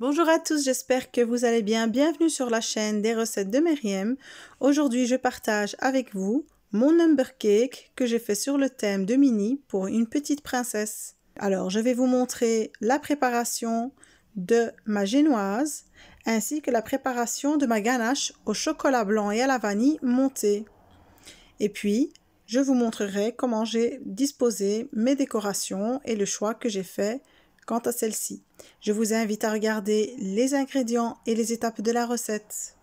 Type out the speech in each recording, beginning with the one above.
Bonjour à tous, j'espère que vous allez bien. Bienvenue sur la chaîne des recettes de Meriem. Aujourd'hui, je partage avec vous mon number cake que j'ai fait sur le thème de Mini pour une petite princesse. Alors, je vais vous montrer la préparation de ma génoise ainsi que la préparation de ma ganache au chocolat blanc et à la vanille montée. Et puis, je vous montrerai comment j'ai disposé mes décorations et le choix que j'ai fait Quant à celle-ci, je vous invite à regarder les ingrédients et les étapes de la recette.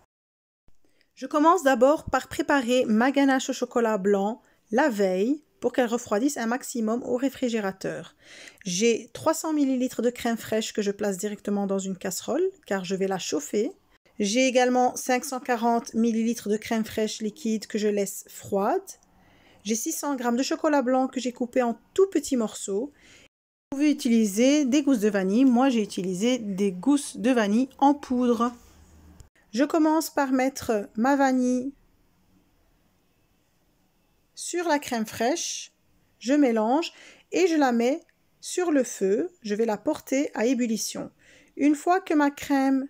Je commence d'abord par préparer ma ganache au chocolat blanc la veille pour qu'elle refroidisse un maximum au réfrigérateur. J'ai 300 ml de crème fraîche que je place directement dans une casserole car je vais la chauffer. J'ai également 540 ml de crème fraîche liquide que je laisse froide. J'ai 600 g de chocolat blanc que j'ai coupé en tout petits morceaux pouvez utiliser des gousses de vanille. Moi, j'ai utilisé des gousses de vanille en poudre. Je commence par mettre ma vanille sur la crème fraîche. Je mélange et je la mets sur le feu. Je vais la porter à ébullition. Une fois que ma crème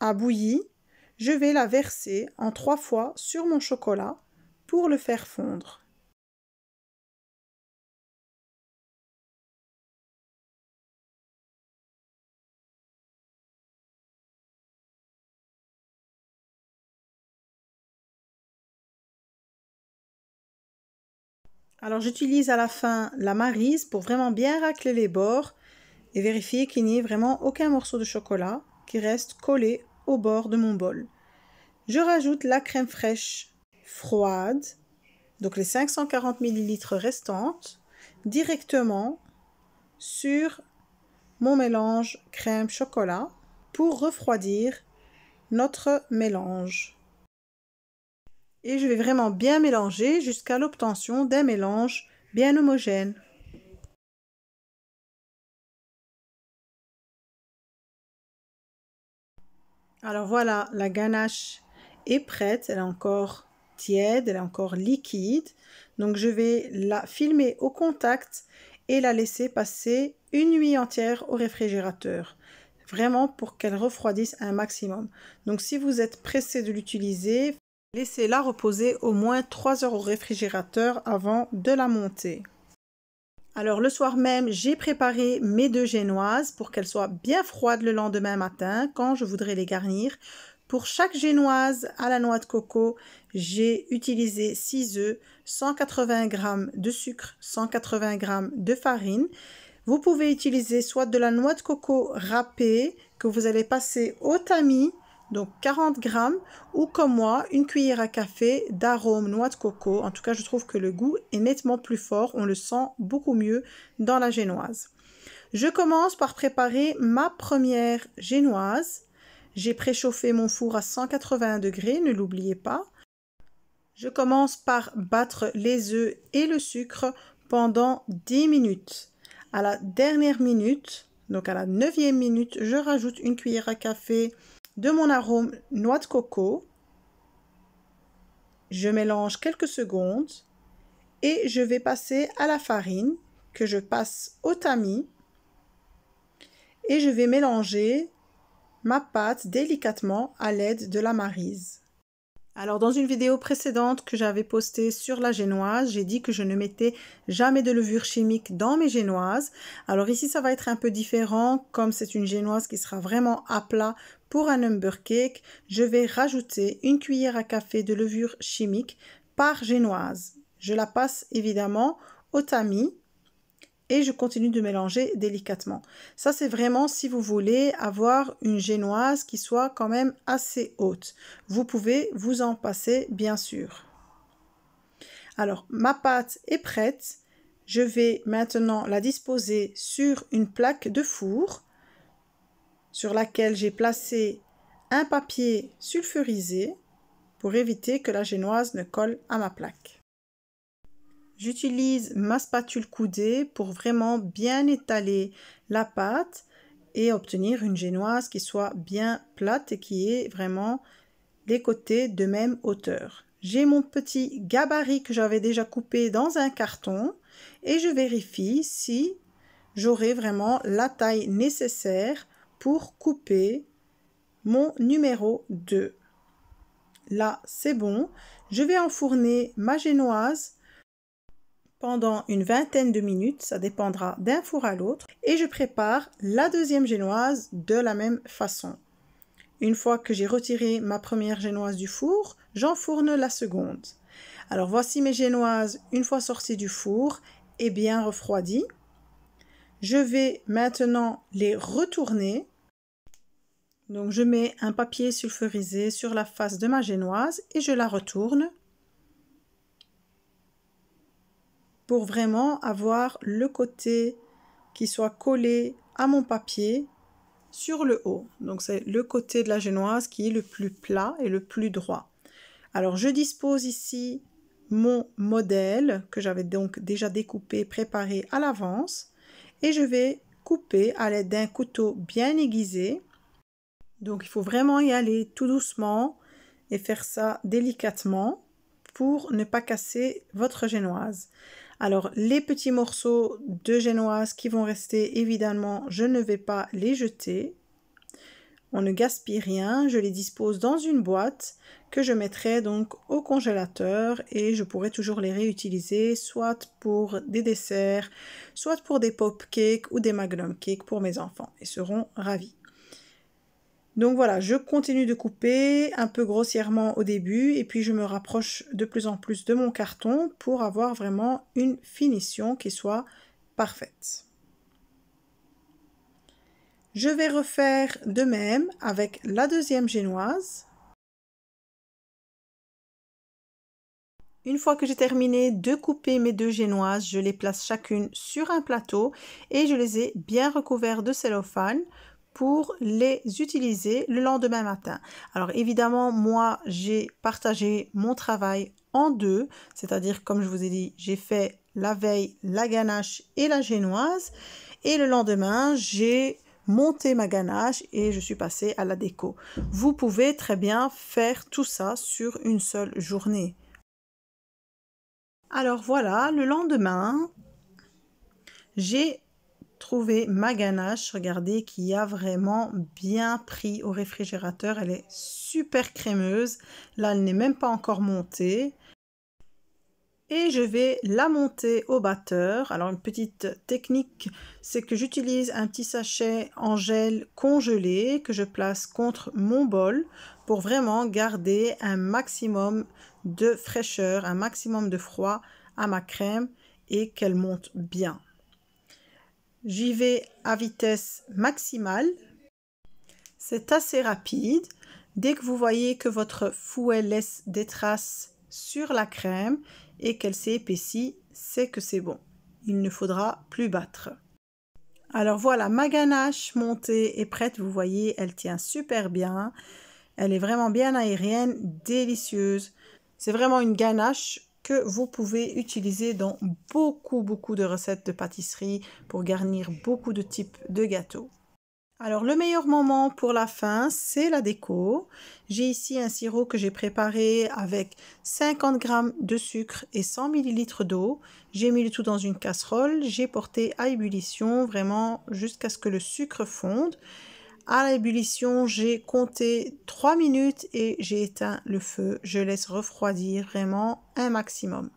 a bouilli, je vais la verser en trois fois sur mon chocolat pour le faire fondre. Alors j'utilise à la fin la marise pour vraiment bien racler les bords et vérifier qu'il n'y ait vraiment aucun morceau de chocolat qui reste collé au bord de mon bol. Je rajoute la crème fraîche froide, donc les 540 ml restantes, directement sur mon mélange crème chocolat pour refroidir notre mélange et je vais vraiment bien mélanger jusqu'à l'obtention d'un mélange bien homogène. Alors voilà, la ganache est prête, elle est encore tiède, elle est encore liquide. Donc je vais la filmer au contact et la laisser passer une nuit entière au réfrigérateur. Vraiment pour qu'elle refroidisse un maximum. Donc si vous êtes pressé de l'utiliser, Laissez-la reposer au moins 3 heures au réfrigérateur avant de la monter. Alors le soir même, j'ai préparé mes deux génoises pour qu'elles soient bien froides le lendemain matin quand je voudrais les garnir. Pour chaque génoise à la noix de coco, j'ai utilisé 6 œufs, 180 g de sucre, 180 g de farine. Vous pouvez utiliser soit de la noix de coco râpée que vous allez passer au tamis donc 40 grammes, ou comme moi, une cuillère à café d'arôme noix de coco. En tout cas, je trouve que le goût est nettement plus fort, on le sent beaucoup mieux dans la génoise. Je commence par préparer ma première génoise. J'ai préchauffé mon four à 180 degrés, ne l'oubliez pas. Je commence par battre les œufs et le sucre pendant 10 minutes. À la dernière minute, donc à la neuvième minute, je rajoute une cuillère à café de mon arôme noix de coco. Je mélange quelques secondes et je vais passer à la farine que je passe au tamis et je vais mélanger ma pâte délicatement à l'aide de la marise. Alors dans une vidéo précédente que j'avais postée sur la génoise, j'ai dit que je ne mettais jamais de levure chimique dans mes génoises. Alors ici ça va être un peu différent comme c'est une génoise qui sera vraiment à plat pour un number cake. Je vais rajouter une cuillère à café de levure chimique par génoise. Je la passe évidemment au tamis et je continue de mélanger délicatement. Ça, c'est vraiment si vous voulez avoir une génoise qui soit quand même assez haute. Vous pouvez vous en passer, bien sûr. Alors, ma pâte est prête. Je vais maintenant la disposer sur une plaque de four sur laquelle j'ai placé un papier sulfurisé pour éviter que la génoise ne colle à ma plaque. J'utilise ma spatule coudée pour vraiment bien étaler la pâte et obtenir une génoise qui soit bien plate et qui ait vraiment des côtés de même hauteur. J'ai mon petit gabarit que j'avais déjà coupé dans un carton et je vérifie si j'aurai vraiment la taille nécessaire pour couper mon numéro 2. Là, c'est bon. Je vais enfourner ma génoise pendant une vingtaine de minutes, ça dépendra d'un four à l'autre, et je prépare la deuxième génoise de la même façon. Une fois que j'ai retiré ma première génoise du four, j'enfourne la seconde. Alors voici mes génoises une fois sorties du four et bien refroidies. Je vais maintenant les retourner. Donc je mets un papier sulfurisé sur la face de ma génoise et je la retourne pour vraiment avoir le côté qui soit collé à mon papier sur le haut. Donc c'est le côté de la génoise qui est le plus plat et le plus droit. Alors je dispose ici mon modèle que j'avais donc déjà découpé, préparé à l'avance et je vais couper à l'aide d'un couteau bien aiguisé. Donc il faut vraiment y aller tout doucement et faire ça délicatement pour ne pas casser votre génoise. Alors les petits morceaux de génoise qui vont rester, évidemment, je ne vais pas les jeter. On ne gaspille rien, je les dispose dans une boîte que je mettrai donc au congélateur et je pourrai toujours les réutiliser soit pour des desserts, soit pour des pop cakes ou des magnum cakes pour mes enfants. Ils seront ravis. Donc voilà, je continue de couper un peu grossièrement au début et puis je me rapproche de plus en plus de mon carton pour avoir vraiment une finition qui soit parfaite. Je vais refaire de même avec la deuxième génoise. Une fois que j'ai terminé de couper mes deux génoises, je les place chacune sur un plateau et je les ai bien recouverts de cellophane pour les utiliser le lendemain matin. Alors évidemment, moi, j'ai partagé mon travail en deux, c'est-à-dire comme je vous ai dit, j'ai fait la veille la ganache et la génoise, et le lendemain, j'ai monté ma ganache et je suis passée à la déco. Vous pouvez très bien faire tout ça sur une seule journée. Alors voilà, le lendemain, j'ai trouver ma ganache. Regardez qui a vraiment bien pris au réfrigérateur. Elle est super crémeuse. Là, elle n'est même pas encore montée. Et je vais la monter au batteur. Alors une petite technique, c'est que j'utilise un petit sachet en gel congelé que je place contre mon bol pour vraiment garder un maximum de fraîcheur, un maximum de froid à ma crème et qu'elle monte bien. J'y vais à vitesse maximale. C'est assez rapide. Dès que vous voyez que votre fouet laisse des traces sur la crème et qu'elle s'est c'est que c'est bon. Il ne faudra plus battre. Alors voilà, ma ganache montée est prête. Vous voyez, elle tient super bien. Elle est vraiment bien aérienne, délicieuse. C'est vraiment une ganache que vous pouvez utiliser dans beaucoup, beaucoup de recettes de pâtisserie pour garnir beaucoup de types de gâteaux. Alors le meilleur moment pour la fin, c'est la déco. J'ai ici un sirop que j'ai préparé avec 50 g de sucre et 100 ml d'eau. J'ai mis le tout dans une casserole, j'ai porté à ébullition vraiment jusqu'à ce que le sucre fonde à l'ébullition, j'ai compté 3 minutes et j'ai éteint le feu. Je laisse refroidir vraiment un maximum.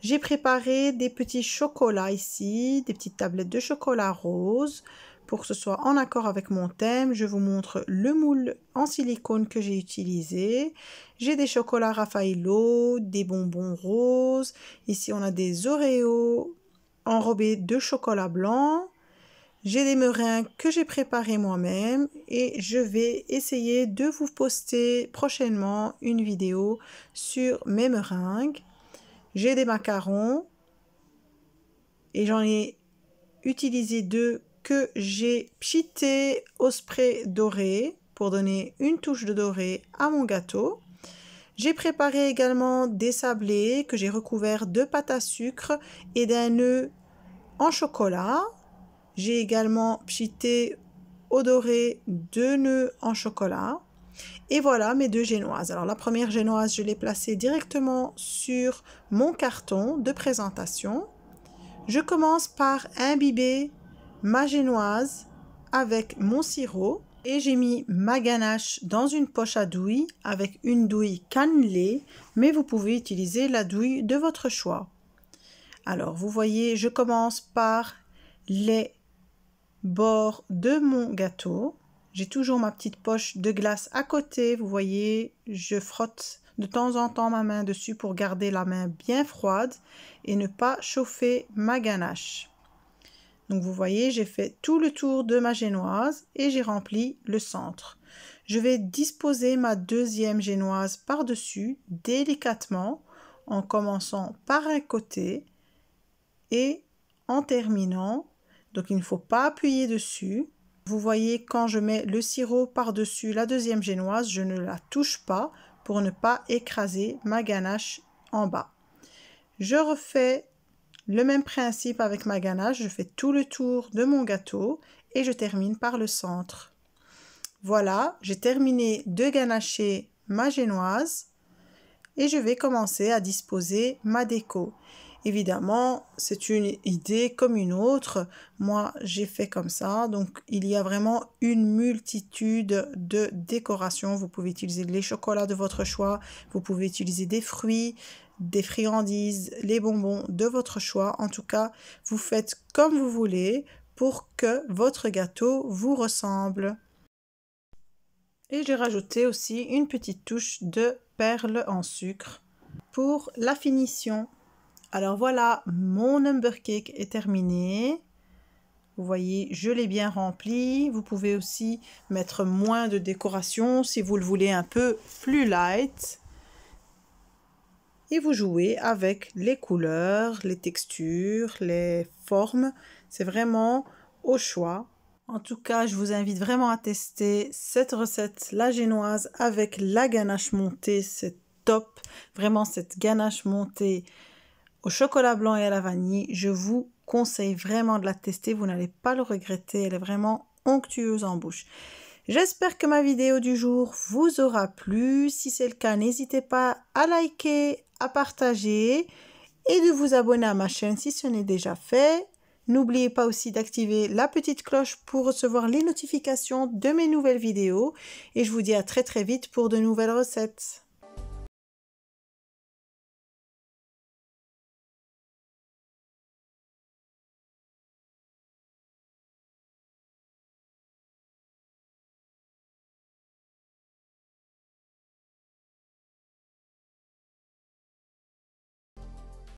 J'ai préparé des petits chocolats ici, des petites tablettes de chocolat rose. Pour que ce soit en accord avec mon thème, je vous montre le moule en silicone que j'ai utilisé. J'ai des chocolats Raffaello, des bonbons roses. Ici, on a des Oreos enrobés de chocolat blanc. J'ai des meringues que j'ai préparées moi-même et je vais essayer de vous poster prochainement une vidéo sur mes meringues. J'ai des macarons et j'en ai utilisé deux que j'ai pchité au spray doré pour donner une touche de doré à mon gâteau. J'ai préparé également des sablés que j'ai recouverts de pâte à sucre et d'un nœud en chocolat. J'ai également pchité, odoré deux nœuds en chocolat. Et voilà mes deux génoises. Alors la première génoise, je l'ai placée directement sur mon carton de présentation. Je commence par imbiber ma génoise avec mon sirop et j'ai mis ma ganache dans une poche à douille avec une douille cannelée, mais vous pouvez utiliser la douille de votre choix. Alors vous voyez, je commence par les bord de mon gâteau. J'ai toujours ma petite poche de glace à côté, vous voyez, je frotte de temps en temps ma main dessus pour garder la main bien froide et ne pas chauffer ma ganache. Donc vous voyez, j'ai fait tout le tour de ma génoise et j'ai rempli le centre. Je vais disposer ma deuxième génoise par-dessus délicatement en commençant par un côté et en terminant donc il ne faut pas appuyer dessus. Vous voyez, quand je mets le sirop par-dessus la deuxième génoise, je ne la touche pas pour ne pas écraser ma ganache en bas. Je refais le même principe avec ma ganache, je fais tout le tour de mon gâteau et je termine par le centre. Voilà, j'ai terminé de ganacher ma génoise et je vais commencer à disposer ma déco. Évidemment, c'est une idée comme une autre. Moi, j'ai fait comme ça. Donc, il y a vraiment une multitude de décorations. Vous pouvez utiliser les chocolats de votre choix. Vous pouvez utiliser des fruits, des friandises, les bonbons de votre choix. En tout cas, vous faites comme vous voulez pour que votre gâteau vous ressemble. Et j'ai rajouté aussi une petite touche de perles en sucre pour la finition. Alors voilà, mon number cake est terminé. Vous voyez, je l'ai bien rempli. Vous pouvez aussi mettre moins de décoration si vous le voulez un peu plus light. Et vous jouez avec les couleurs, les textures, les formes. C'est vraiment au choix. En tout cas, je vous invite vraiment à tester cette recette, la génoise, avec la ganache montée. C'est top. Vraiment, cette ganache montée au chocolat blanc et à la vanille. Je vous conseille vraiment de la tester, vous n'allez pas le regretter, elle est vraiment onctueuse en bouche. J'espère que ma vidéo du jour vous aura plu. Si c'est le cas, n'hésitez pas à liker, à partager et de vous abonner à ma chaîne si ce n'est déjà fait. N'oubliez pas aussi d'activer la petite cloche pour recevoir les notifications de mes nouvelles vidéos et je vous dis à très très vite pour de nouvelles recettes.